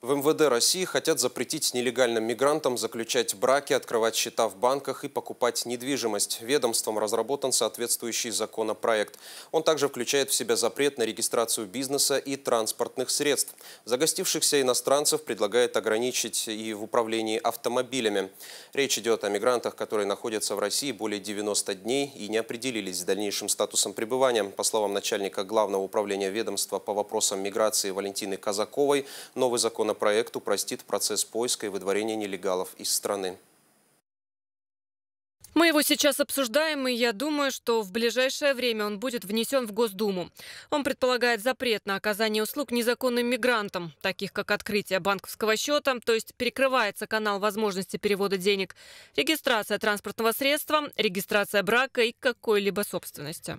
В МВД России хотят запретить нелегальным мигрантам заключать браки, открывать счета в банках и покупать недвижимость. Ведомством разработан соответствующий законопроект. Он также включает в себя запрет на регистрацию бизнеса и транспортных средств. Загостившихся иностранцев предлагает ограничить и в управлении автомобилями. Речь идет о мигрантах, которые находятся в России более 90 дней и не определились с дальнейшим статусом пребывания. По словам начальника Главного управления ведомства по вопросам миграции Валентины Казаковой, новый закон Законопроект упростит процесс поиска и выдворения нелегалов из страны. Мы его сейчас обсуждаем, и я думаю, что в ближайшее время он будет внесен в Госдуму. Он предполагает запрет на оказание услуг незаконным мигрантам, таких как открытие банковского счета, то есть перекрывается канал возможности перевода денег, регистрация транспортного средства, регистрация брака и какой-либо собственности.